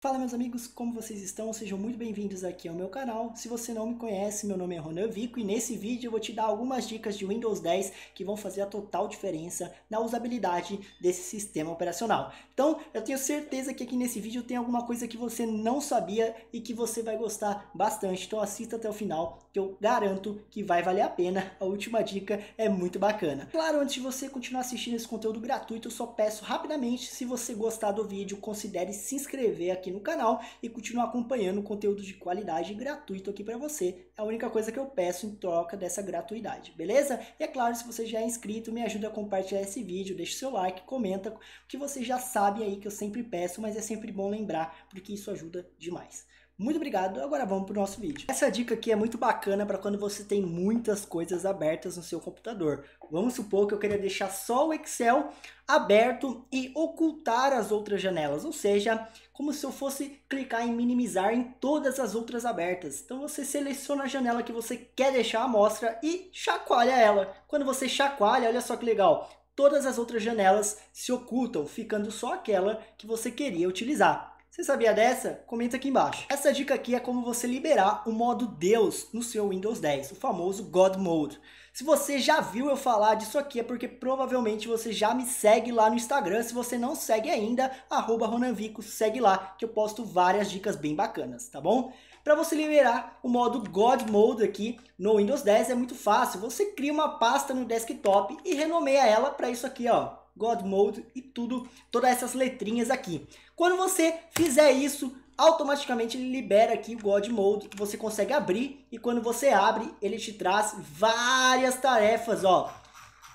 Fala meus amigos, como vocês estão? Sejam muito bem-vindos aqui ao meu canal. Se você não me conhece, meu nome é Ronan Vico e nesse vídeo eu vou te dar algumas dicas de Windows 10 que vão fazer a total diferença na usabilidade desse sistema operacional. Então, eu tenho certeza que aqui nesse vídeo tem alguma coisa que você não sabia e que você vai gostar bastante. Então assista até o final que eu garanto que vai valer a pena. A última dica é muito bacana. Claro, antes de você continuar assistindo esse conteúdo gratuito, eu só peço rapidamente, se você gostar do vídeo, considere se inscrever aqui aqui no canal e continuar acompanhando conteúdo de qualidade gratuito aqui para você. É a única coisa que eu peço em troca dessa gratuidade, beleza? E é claro, se você já é inscrito, me ajuda a compartilhar esse vídeo, deixa o seu like, comenta o que você já sabe aí que eu sempre peço, mas é sempre bom lembrar, porque isso ajuda demais. Muito obrigado, agora vamos para o nosso vídeo. Essa dica aqui é muito bacana para quando você tem muitas coisas abertas no seu computador. Vamos supor que eu queria deixar só o Excel aberto e ocultar as outras janelas, ou seja, como se eu fosse clicar em minimizar em todas as outras abertas. Então você seleciona a janela que você quer deixar à mostra e chacoalha ela. Quando você chacoalha, olha só que legal, todas as outras janelas se ocultam, ficando só aquela que você queria utilizar. Você sabia dessa? Comenta aqui embaixo. Essa dica aqui é como você liberar o modo Deus no seu Windows 10, o famoso God Mode. Se você já viu eu falar disso aqui é porque provavelmente você já me segue lá no Instagram. Se você não segue ainda, Ronanvico, segue lá que eu posto várias dicas bem bacanas, tá bom? Para você liberar o modo God Mode aqui no Windows 10 é muito fácil. Você cria uma pasta no desktop e renomeia ela para isso aqui, ó. God Mode e tudo, todas essas letrinhas aqui. Quando você fizer isso, automaticamente ele libera aqui o God Mode que você consegue abrir e quando você abre, ele te traz várias tarefas, ó,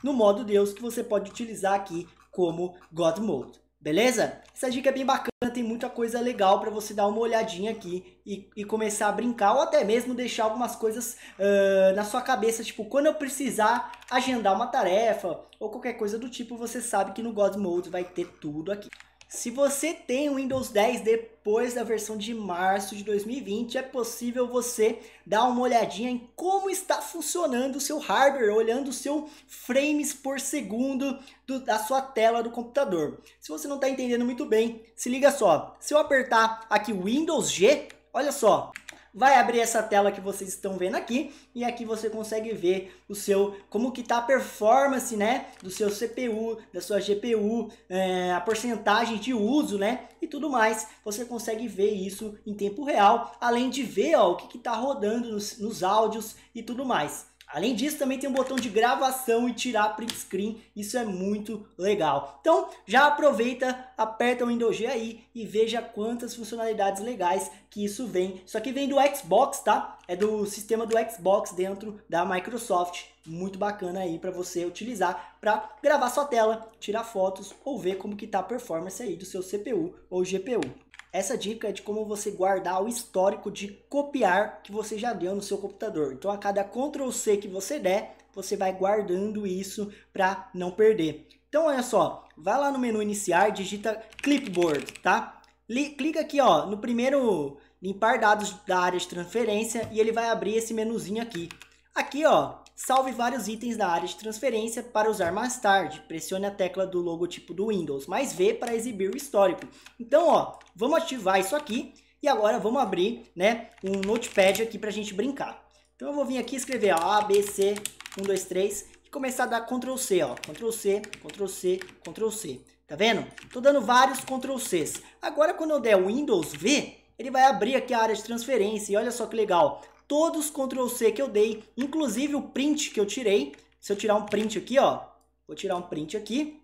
no modo Deus que você pode utilizar aqui como God Mode. Beleza? Essa dica é bem bacana, tem muita coisa legal para você dar uma olhadinha aqui e, e, começar a brincar ou até mesmo deixar algumas coisas uh, na sua cabeça, tipo, quando eu precisar agendar uma tarefa ou qualquer coisa do tipo, você sabe que no God Mode vai ter tudo aqui. Se você tem o Windows 10 depois da versão de março de 2020, é possível você dar uma olhadinha em como está funcionando o seu hardware, olhando o seu frames por segundo do, da sua tela do computador. Se você não está entendendo muito bem, se liga só. Se eu apertar aqui Windows G, olha só, vai abrir essa tela que vocês estão vendo aqui e aqui você consegue ver o seu como que tá a performance, né, do seu CPU, da sua GPU, é, a porcentagem de uso, né, e tudo mais. Você consegue ver isso em tempo real, além de ver ó, o que está rodando nos, nos áudios e tudo mais. Além disso, também tem um botão de gravação e tirar print screen, isso é muito legal. Então, já aproveita, aperta o Windows G aí e veja quantas funcionalidades legais que isso vem. Isso aqui vem do Xbox, tá? É do sistema do Xbox dentro da Microsoft, muito bacana aí para você utilizar para gravar sua tela, tirar fotos ou ver como que tá a performance aí do seu CPU ou GPU. Essa dica é de como você guardar o histórico de copiar que você já deu no seu computador. Então a cada Ctrl C que você der, você vai guardando isso para não perder. Então olha só, vai lá no menu iniciar, digita clipboard, tá? Clica aqui ó, no primeiro limpar dados da área de transferência e ele vai abrir esse menuzinho aqui. Aqui ó, salve vários itens da área de transferência para usar mais tarde. Pressione a tecla do logotipo do Windows, mais V para exibir o histórico. Então, ó, vamos ativar isso aqui e agora vamos abrir né, um notepad aqui para a gente brincar. Então eu vou vir aqui escrever ó, A, B, C, 1, 2, 3 e começar a dar Ctrl C, ó, Ctrl C, Ctrl C, Ctrl C. Tá vendo? Tô dando vários Ctrl Cs. Agora quando eu der Windows V, ele vai abrir aqui a área de transferência. E olha só que legal todos os Ctrl C que eu dei, inclusive o print que eu tirei. Se eu tirar um print aqui, ó, vou tirar um print aqui.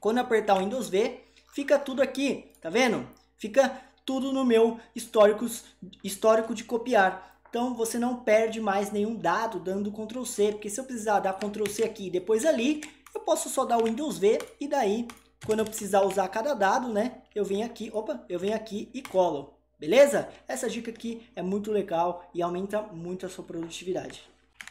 Quando apertar o Windows V, fica tudo aqui, tá vendo? Fica tudo no meu históricos, histórico de copiar. Então você não perde mais nenhum dado dando Ctrl C, porque se eu precisar dar Ctrl C aqui e depois ali, eu posso só dar o Windows V e daí, quando eu precisar usar cada dado, né, eu venho aqui, opa, eu venho aqui e colo. Beleza? Essa dica aqui é muito legal e aumenta muito a sua produtividade.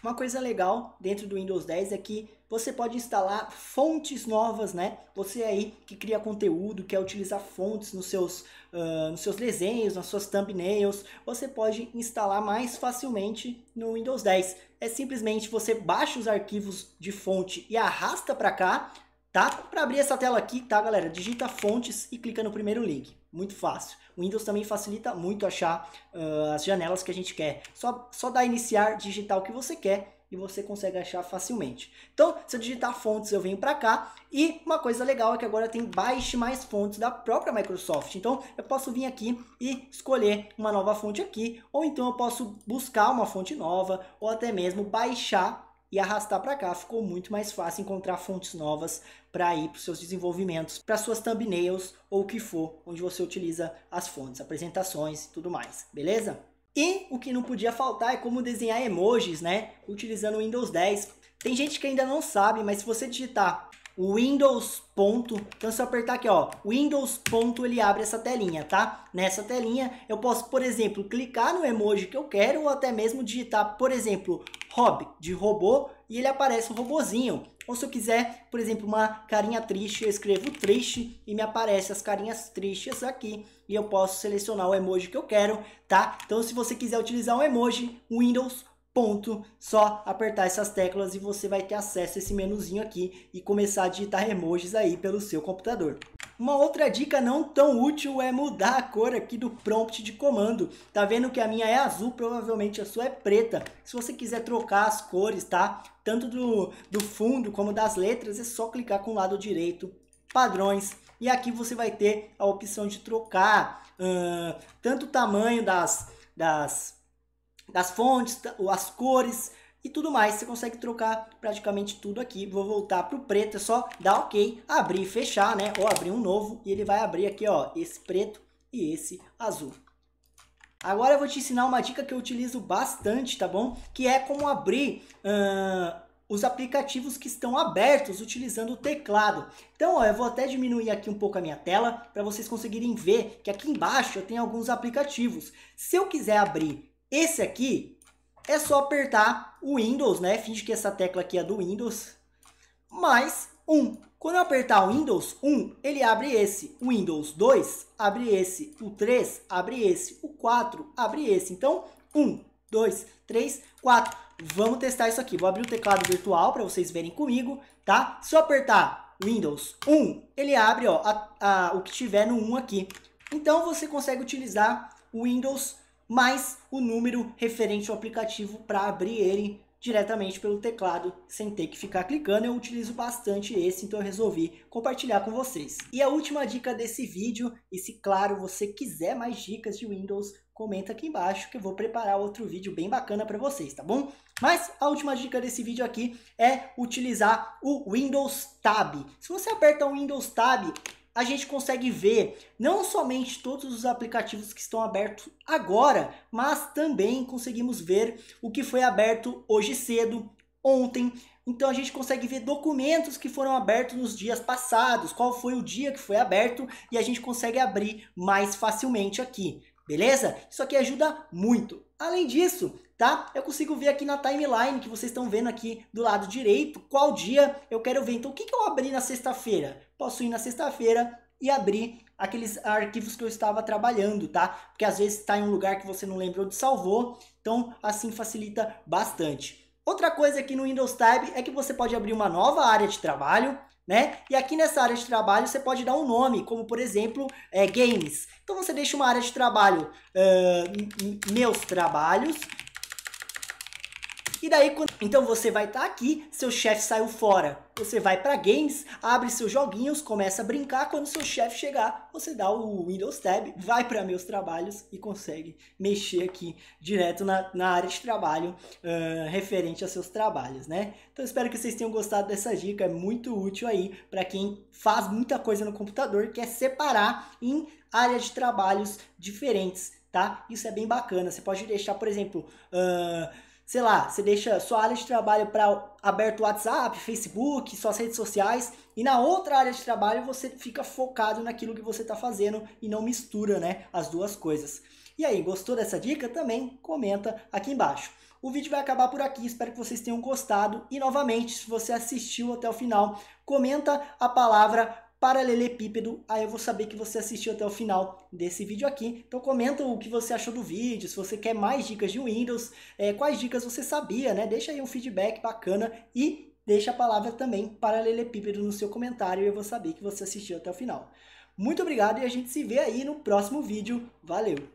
Uma coisa legal dentro do Windows 10 é que você pode instalar fontes novas, né? Você aí que cria conteúdo, quer utilizar fontes nos seus, uh, nos seus desenhos, nas suas thumbnails, você pode instalar mais facilmente no Windows 10. É simplesmente você baixa os arquivos de fonte e arrasta para cá, tá? Para abrir essa tela aqui, tá, galera? Digita fontes e clica no primeiro link muito fácil. O Windows também facilita muito achar uh, as janelas que a gente quer. Só, só dá iniciar, digitar o que você quer e você consegue achar facilmente. Então, se eu digitar fontes, eu venho para cá. E uma coisa legal é que agora tem baixe mais fontes da própria Microsoft. Então, eu posso vir aqui e escolher uma nova fonte aqui, ou então eu posso buscar uma fonte nova, ou até mesmo baixar e arrastar para cá. Ficou muito mais fácil encontrar fontes novas para ir para os seus desenvolvimentos, para suas thumbnails ou o que for, onde você utiliza as fontes, apresentações e tudo mais, beleza? E o que não podia faltar é como desenhar emojis, né? Utilizando o Windows 10. Tem gente que ainda não sabe, mas se você digitar Windows ponto. Então se eu apertar aqui, ó, Windows ponto, ele abre essa telinha, tá? Nessa telinha eu posso, por exemplo, clicar no emoji que eu quero ou até mesmo digitar, por exemplo, hobby de robô e ele aparece um robozinho. Ou se eu quiser, por exemplo, uma carinha triste, eu escrevo triste e me aparece as carinhas tristes aqui e eu posso selecionar o emoji que eu quero, tá? Então se você quiser utilizar um emoji, Windows Ponto, só apertar essas teclas e você vai ter acesso a esse menuzinho aqui e começar a digitar emojis aí pelo seu computador. Uma outra dica não tão útil é mudar a cor aqui do prompt de comando. Tá vendo que a minha é azul, provavelmente a sua é preta. Se você quiser trocar as cores, tá? Tanto do, do fundo como das letras, é só clicar com o lado direito, padrões. E aqui você vai ter a opção de trocar uh, tanto o tamanho das, das das fontes, as cores e tudo mais. Você consegue trocar praticamente tudo aqui. Vou voltar para o preto, é só dar OK, abrir e fechar, né? Ou abrir um novo e ele vai abrir aqui, ó, esse preto e esse azul. Agora eu vou te ensinar uma dica que eu utilizo bastante, tá bom? Que é como abrir uh, os aplicativos que estão abertos utilizando o teclado. Então, ó, eu vou até diminuir aqui um pouco a minha tela para vocês conseguirem ver que aqui embaixo eu tenho alguns aplicativos. Se eu quiser abrir esse aqui é só apertar o Windows, né? Finge que essa tecla aqui é do Windows. Mais 1. Quando eu apertar o Windows 1, ele abre esse. O Windows 2 abre esse. O 3 abre esse. O 4 abre esse. Então, 1, 2, 3, 4. Vamos testar isso aqui. Vou abrir o teclado virtual para vocês verem comigo, tá? Se eu apertar Windows 1, ele abre ó, a, a, o que tiver no 1 aqui. Então, você consegue utilizar o Windows 1 mais o número referente ao aplicativo para abrir ele diretamente pelo teclado, sem ter que ficar clicando. Eu utilizo bastante esse, então eu resolvi compartilhar com vocês. E a última dica desse vídeo, e se claro você quiser mais dicas de Windows, comenta aqui embaixo que eu vou preparar outro vídeo bem bacana para vocês, tá bom? Mas a última dica desse vídeo aqui é utilizar o Windows Tab. Se você aperta o Windows Tab, a gente consegue ver não somente todos os aplicativos que estão abertos agora, mas também conseguimos ver o que foi aberto hoje cedo, ontem. Então a gente consegue ver documentos que foram abertos nos dias passados, qual foi o dia que foi aberto e a gente consegue abrir mais facilmente aqui. Beleza? Isso aqui ajuda muito. Além disso, tá? Eu consigo ver aqui na timeline que vocês estão vendo aqui do lado direito qual dia eu quero ver. Então, o que, que eu abri na sexta-feira? Posso ir na sexta-feira e abrir aqueles arquivos que eu estava trabalhando, tá? Porque às vezes está em um lugar que você não lembra onde salvou, então assim facilita bastante. Outra coisa aqui no Windows Tab é que você pode abrir uma nova área de trabalho, né? E aqui nessa área de trabalho você pode dar um nome, como por exemplo, é, games. Então você deixa uma área de trabalho, uh, meus trabalhos, e daí, quando... então você vai estar tá aqui, seu chefe saiu fora. Você vai para games, abre seus joguinhos, começa a brincar. Quando seu chefe chegar, você dá o Windows Tab, vai para meus trabalhos e consegue mexer aqui direto na, na área de trabalho uh, referente a seus trabalhos, né? Então espero que vocês tenham gostado dessa dica, é muito útil aí para quem faz muita coisa no computador, quer é separar em áreas de trabalhos diferentes, tá? Isso é bem bacana. Você pode deixar, por exemplo. Uh, sei lá, você deixa sua área de trabalho para aberto WhatsApp, Facebook, suas redes sociais, e na outra área de trabalho você fica focado naquilo que você está fazendo e não mistura né, as duas coisas. E aí, gostou dessa dica? Também comenta aqui embaixo. O vídeo vai acabar por aqui, espero que vocês tenham gostado. E novamente, se você assistiu até o final, comenta a palavra paralelepípedo, aí eu vou saber que você assistiu até o final desse vídeo aqui. Então comenta o que você achou do vídeo, se você quer mais dicas de Windows, é, quais dicas você sabia, né? Deixa aí um feedback bacana e deixa a palavra também paralelepípedo no seu comentário e eu vou saber que você assistiu até o final. Muito obrigado e a gente se vê aí no próximo vídeo. Valeu!